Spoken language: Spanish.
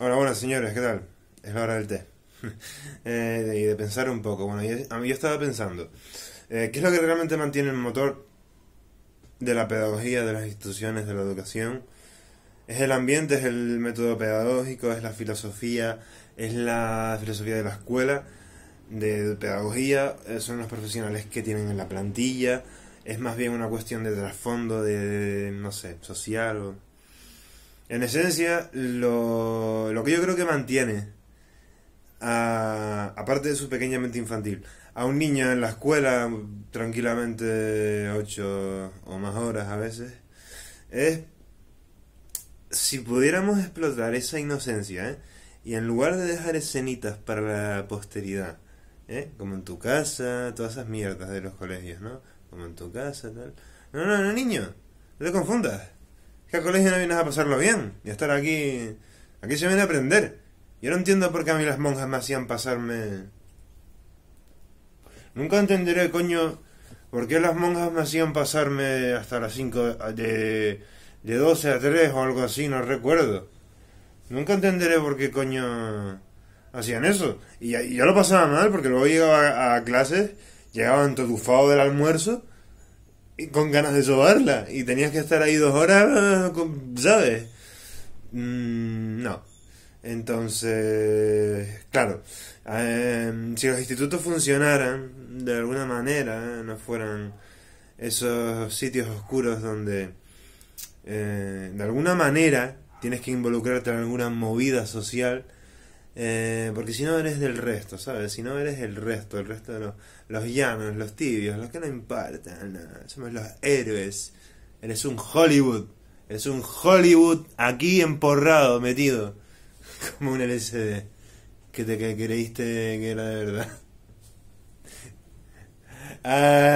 Hola, bueno, señores, ¿qué tal? Es la hora del té. Eh, y de pensar un poco. Bueno, yo, estaba pensando, eh, ¿qué es lo que realmente mantiene el motor de la pedagogía, de las instituciones, de la educación? Es el ambiente, es el método pedagógico, es la filosofía, es la filosofía de la escuela, de pedagogía, eh, son los profesionales que tienen en la plantilla, es más bien una cuestión de trasfondo, de, no sé, social o... En esencia, lo, que yo creo que mantiene, aparte de su pequeña mente infantil, a un niño en la escuela tranquilamente ocho o más horas a veces, es si pudiéramos explotar esa inocencia, ¿eh? y en lugar de dejar escenitas para la posteridad, ¿eh? como en tu casa, todas esas mierdas de los colegios, ¿no? Como en tu casa, tal. No, no, no, niño, no te confundas que colegio no vienes a pasarlo bien y a estar aquí. Aquí se viene a aprender. Yo no entiendo por qué a mí las monjas me hacían pasarme. Nunca entenderé, coño, por qué las monjas me hacían pasarme hasta las 5 de, de 12 a 3 o algo así, no recuerdo. Nunca entenderé por qué coño hacían eso. Y, yo lo pasaba mal porque luego llegaba a, clases, llegaba entotufado del almuerzo con ganas de llevarla, y tenías que estar ahí dos horas, ¿sabes? Ah, mm, no. Entonces, claro, em, si los institutos funcionaran de alguna manera, no fueran esos sitios oscuros donde eh, de alguna manera tienes que involucrarte en alguna movida social, eh, porque si no eres del resto, ¿sabes? Si no eres el resto, el resto de los, llanos, los tibios, los que no importan Somos los héroes. Eres un Hollywood. Eres un Hollywood aquí emporrado, metido. Como un LSD Que te creíste que era de verdad. Ah,